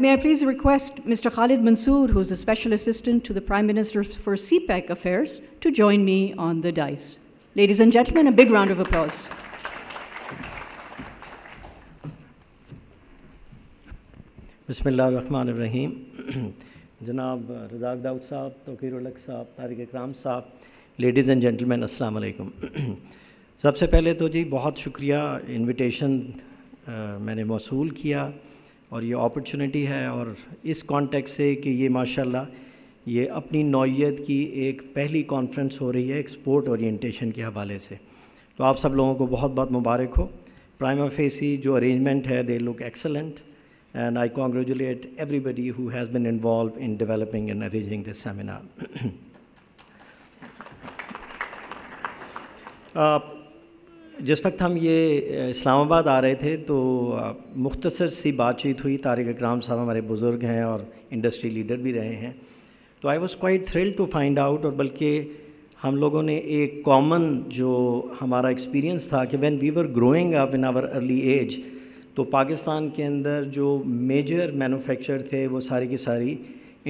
May I please request Mr. Khalid Mansour, who is the Special Assistant to the Prime Minister for CPEC Affairs, to join me on the dice. Ladies and gentlemen, a big round of applause. Bismillah ar-Rahman ar-Rahim. बसमीम जनाब Razzaq sahab, साहब तोकीरक sahab. Tariq इकराम साहब ladies and gentleman अस्सलाम वालेकुम सबसे पहले तो जी बहुत शुक्रिया invitation मैंने मौसू किया और ये अपॉर्चुनिटी है और इस कॉन्टेक्ट से कि ये माशाल्लाह ये अपनी नौीयत की एक पहली कॉन्फ्रेंस हो रही है एक्सपोर्ट ओरिएंटेशन के हवाले से तो आप सब लोगों को बहुत बहुत मुबारक हो प्राइम फेसी जो अरेंजमेंट है they look excellent and I congratulate everybody who has been involve in developing and arranging this seminar जिस वक्त हम ये इस्लामाबाद आ रहे थे तो मुख्तसर सी बातचीत हुई तारिक इकराम साहब हमारे बुज़ुर्ग हैं और इंडस्ट्री लीडर भी रहे हैं तो I was quite thrill to find out और बल्कि हम लोगों ने एक कॉमन जो हमारा एक्सपीरियंस था कि when we were growing up in our early age तो पाकिस्तान के अंदर जो मेजर मैनुफेक्चर थे वो सारी की सारी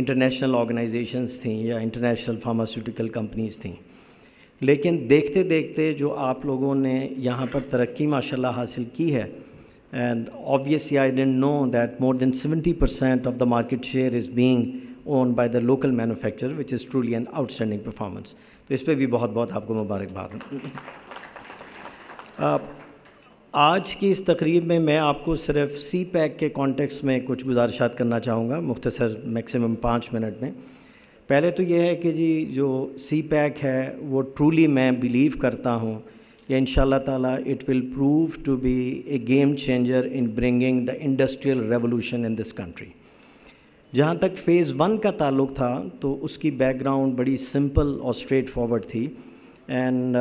इंटरनेशनल ऑर्गेनाइजेशंस थी या इंटरनेशनल फार्मास्यूटिकल कंपनीज़ थी लेकिन देखते देखते जो आप लोगों ने यहाँ पर तरक्की माशाल्लाह हासिल की है and obviously I don't know that more than 70% percent of the market share is being own by the local manufacture which is truly an outstanding performance तो इस पर भी बहुत बहुत आपको मुबारकबाद आज की इस तकरीब में मैं आपको सिर्फ सी पैक के कॉन्टेक्स में कुछ गुजारिशात करना चाहूँगा मुख्तसर मैक्सिमम पाँच मिनट में पहले तो ये है कि जी जो सी पैक है वो ट्रूली मैं बिलीव करता हूँ कि इन ताला it will prove to be a game changer in bringing the industrial revolution in this country जहाँ तक फ़ेज़ वन का ताल्लुक था तो उसकी बैकग्राउंड बड़ी सिंपल और स्ट्रेट फॉरवर्ड थी and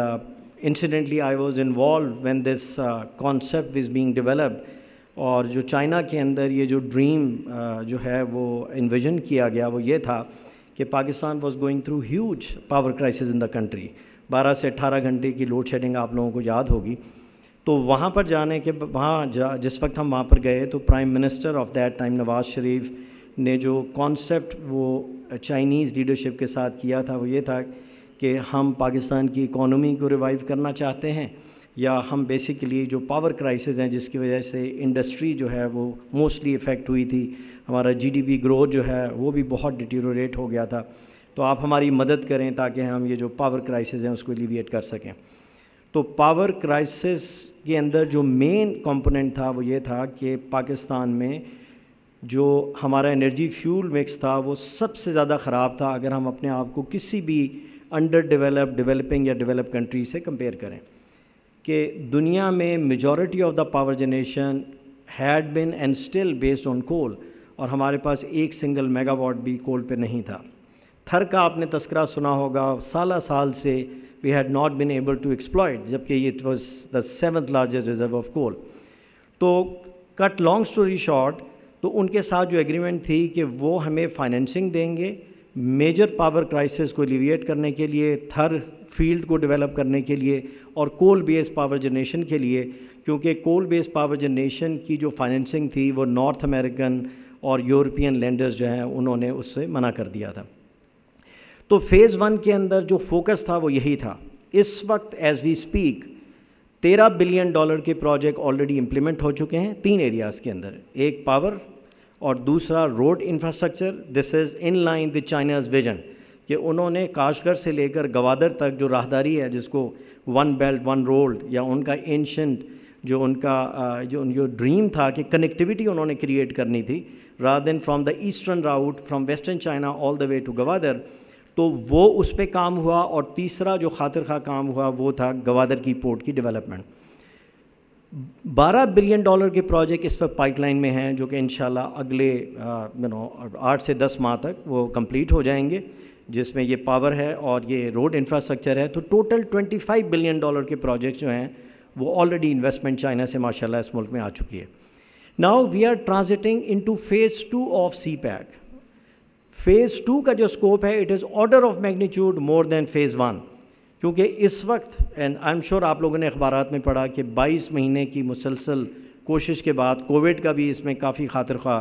incidentally I was involve when this concept is being developed और जो चाइना के अंदर ये जो ड्रीम uh, जो है वो इन्विजन किया गया वो ये था कि Pakistan was going through huge power crisis in the country 12 से 18 घंटे की लोड शेडिंग आप लोगों को याद होगी तो वहाँ पर जाने के वहाँ जा जिस वक्त हम वहाँ पर गए तो prime minister of that time Nawaz Sharif ने जो कॉन्सेप्ट वो चाइनीज़ लीडरशिप के साथ किया था वो ये था कि हम पाकिस्तान की इकोनॉमी को रिवाइव करना चाहते हैं या हम बेसिकली जो पावर क्राइसिस हैं जिसकी वजह से इंडस्ट्री जो है वो मोस्टली इफ़ेक्ट हुई थी हमारा जीडीपी ग्रोथ जो है वो भी बहुत डिटीरोरेट हो गया था तो आप हमारी मदद करें ताकि हम ये जो पावर क्राइसिस हैं उसको एलिविएट कर सकें तो पावर क्राइसिस के अंदर जो मेन कंपोनेंट था वो ये था कि पाकिस्तान में जो हमारा एनर्जी फ्यूल मिक्स था वो सबसे ज़्यादा ख़राब था अगर हम अपने आप को किसी भी अंडर डिवेलप डेवलपिंग या डेवलप कंट्री से कंपेयर करें कि दुनिया में majority of the power generation had been and still based on coal और हमारे पास एक सिंगल मेगावाट भी कोल पे नहीं था थर का आपने तस्करा सुना होगा साल साल से we had not been able to exploit जबकि it was the seventh largest reserve of coal तो कट लॉन्ग स्टोरी शॉर्ट तो उनके साथ जो एग्रीमेंट थी कि वो हमें फाइनेंसिंग देंगे मेजर पावर क्राइसिस को एलिविएट करने के लिए थर फील्ड को डेवलप करने के लिए और कोल बेस्ड पावर जनरेशन के लिए क्योंकि कोल बेस्ड पावर जनरेशन की जो फाइनेंसिंग थी वो नॉर्थ अमेरिकन और यूरोपियन लैंडर्स जो हैं उन्होंने उससे मना कर दिया था तो फेज़ वन के अंदर जो फोकस था वो यही था इस वक्त एज वी स्पीक तेरह बिलियन डॉलर के प्रोजेक्ट ऑलरेडी इम्प्लीमेंट हो चुके हैं तीन एरियाज़ के अंदर एक पावर और दूसरा road infrastructure this is in line with China's vision कि उन्होंने काशगर से लेकर गवादर तक जो राहदारी है जिसको वन बेल्ट वन रोल्ड या उनका एंशंट जो उनका जो जो ड्रीम था कि कनेक्टिविटी उन्होंने क्रिएट करनी थी rather than from the eastern route from western China all the way to Gwadar तो वो उस पर काम हुआ और तीसरा जो खातिर खा काम हुआ वो था गवादर की पोर्ट की डेवलपमेंट 12 बिलियन डॉलर के प्रोजेक्ट इस पर पाइपलाइन में हैं जो कि इन अगले यू नो आठ से दस माह तक वो कंप्लीट हो जाएंगे जिसमें ये पावर है और ये रोड इंफ्रास्ट्रक्चर है तो टोटल 25 बिलियन डॉलर के प्रोजेक्ट जो हैं वो ऑलरेडी इन्वेस्टमेंट चाइना से माशाल्लाह इस मुल्क में आ चुकी है now we are transiting into phase two of CPEC phase two का जो स्कोप है it is order of magnitude more than phase one क्योंकि इस वक्त एंड आई एम श्योर आप लोगों ने अखबार में पढ़ा कि बाईस महीने की मुसलसल कोशिश के बाद कोविड का भी इसमें काफ़ी खातर खा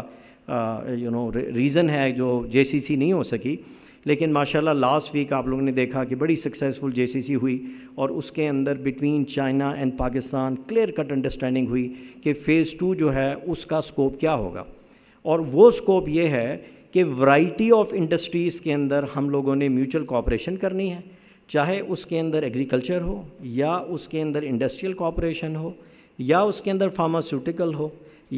यू नो रीज़न है जो जे नहीं हो सकी लेकिन माशाल्लाह लास्ट वीक आप लोगों ने देखा कि बड़ी सक्सेसफुल जेसीसी हुई और उसके अंदर between China and Pakistan clear cut understanding हुई कि फ़ेज़ टू जो है उसका स्कोप क्या होगा और वो स्कोप ये है कि वाइटी ऑफ इंडस्ट्रीज़ के अंदर हम लोगों ने म्यूचुअल कॉपरेशन करनी है चाहे उसके अंदर एग्रीकल्चर हो या उसके अंदर इंडस्ट्रियल कॉपरेशन हो या उसके अंदर फार्मास्यूटिकल हो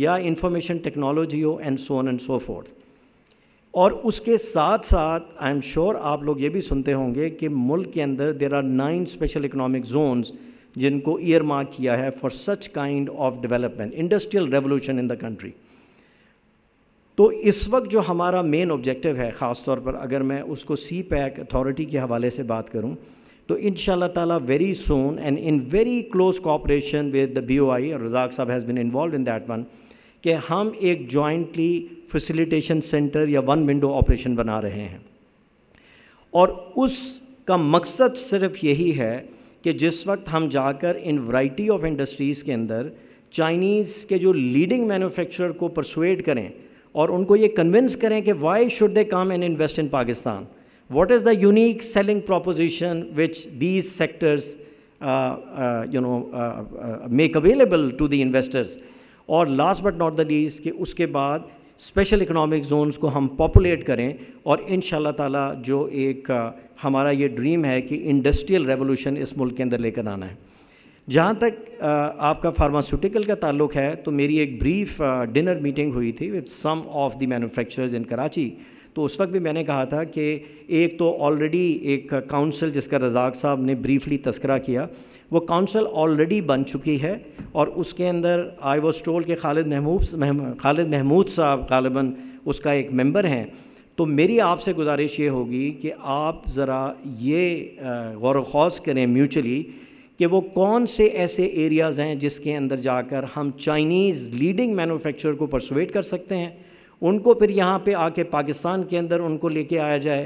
या इंफॉर्मेशन टेक्नोलॉजी हो and so on and so forth और उसके साथ साथ आई एम श्योर आप लोग ये भी सुनते होंगे कि मुल्क के अंदर there are nine special economic zones जिनको ईयर मार्क किया है for such kind of development industrial revolution in the country तो इस वक्त जो हमारा मेन ऑब्जेक्टिव है ख़ास तौर पर अगर मैं उसको सी पैक अथॉरिटी के हवाले से बात करूँ तो इन ताला very soon and in very close cooperation with the B O I Razak sahab has been involve in that one कि हम एक जॉइंटली फैसिलिटेशन सेंटर या वन विंडो ऑपरेशन बना रहे हैं और उसका मकसद सिर्फ यही है कि जिस वक्त हम जाकर इन वाइटी ऑफ इंडस्ट्रीज़ के अंदर चाइनीज़ के जो लीडिंग मैन्युफैक्चरर को परसुएट करें और उनको ये कन्विंस करें कि why should they come and invest in Pakistan what is the unique selling proposition which these sectors you know make available to the investors और last but not the least कि उसके बाद स्पेशल इकोनॉमिक जोन्स को हम populate करें और इन ताला जो एक हमारा ये ड्रीम है कि इंडस्ट्रियल रेवोल्यूशन इस मुल्क के अंदर लेकर आना है जहाँ तक आपका फार्मास्यूटिकल का ताल्लुक है तो मेरी एक ब्रीफ डिनर मीटिंग हुई थी with some of the manufacturers in Karachi तो उस वक्त भी मैंने कहा था कि एक तो ऑलरेडी एक काउंसिल जिसका रजाक साहब ने ब्रीफली तस्करा किया वो काउंसिल ऑलरेडी बन चुकी है और उसके अंदर आई वॉज टोल के खालिद महमूद महम, खालिद महमूद साहब गालिबा उसका एक मेंबर हैं तो मेरी आपसे गुजारिश ये होगी कि आप ज़रा ये गौर खौस करें म्यूचुअली कि वो कौन से ऐसे एरियाज़ हैं जिसके अंदर जाकर हम चाइनीज़ लीडिंग मैनुफेक्चर को परसुवेट कर सकते हैं उनको फिर यहाँ पे आके पाकिस्तान के अंदर उनको लेके आया जाए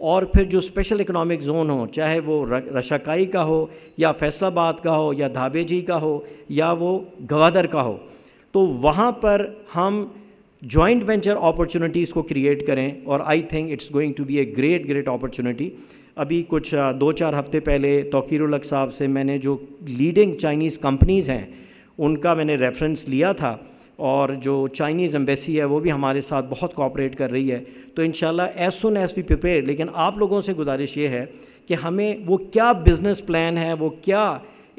और फिर जो स्पेशल इकोनॉमिक जोन हो चाहे वो रशाकाई का हो या फैसलाबाद का हो या धाबेजी का हो या वो गवादर का हो तो वहाँ पर हम जॉइंट वेंचर अपॉर्चुनिटीज़ को क्रिएट करें और I think it's going to be a great great opportunity अभी कुछ दो चार हफ्ते पहले तोकीरुलक साहब से मैंने जो लीडिंग चाइनीज़ कंपनीज़ हैं उनका मैंने रेफरेंस लिया था और जो चाइनीज़ एम्बेसी है वो भी हमारे साथ बहुत कॉपरेट कर रही है तो इन शाला as soon as we prepare लेकिन आप लोगों से गुजारिश ये है कि हमें वो क्या बिज़नेस प्लान है वो क्या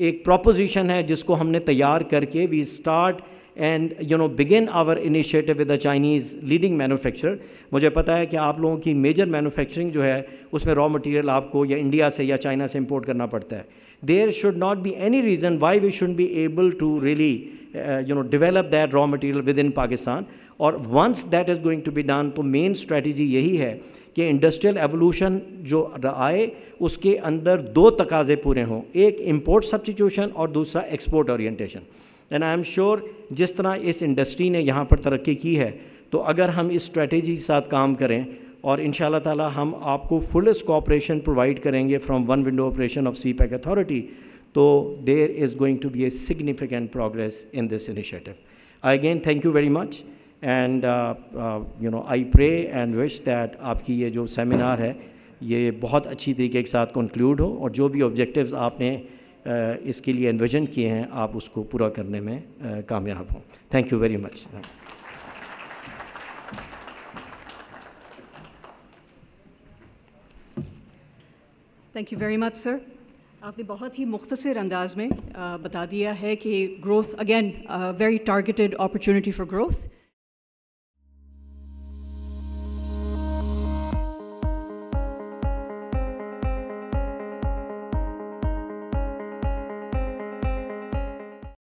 एक प्रोपोजिशन है जिसको हमने तैयार करके we start and you know begin our initiative with the Chinese leading manufacturer मुझे पता है कि आप लोगों की मेजर मैनुफेक्चरिंग जो है उसमें रॉ मटेरियल आपको या इंडिया से या चाइना से इम्पोर्ट करना पड़ता है there should not be any reason why we should be able to really you know develop that raw material within Pakistan और once that is going to be done तो main strategy यही है कि industrial evolution जो आए उसके अंदर दो तकाजे पूरे हों एक इम्पोर्ट सब्सटीट्यूशन और दूसरा export orientation and I am sure जिस तरह इस इंडस्ट्री ने यहाँ पर तरक्की की है तो अगर हम इस स्ट्रेटजी के साथ काम करें और इन ताला हम आपको फुलस्ट कॉपरेशन प्रोवाइड करेंगे from one window operation of CPEC authority तो there is going to be a significant progress in this initiative I again thank you very much and you know I pray and wish that आपकी ये जो seminar है ये बहुत अच्छी तरीके के साथ कंक्लूड हो और जो भी ऑब्जेक्टिव्स आपने uh, इसके लिए इन्वेजन किए हैं आप उसको पूरा करने में uh, कामयाब हों thank you very much Thank you very much, sir. आपने बहुत ही मुख्तर अंदाज में बता दिया है कि growth again very targeted opportunity for growth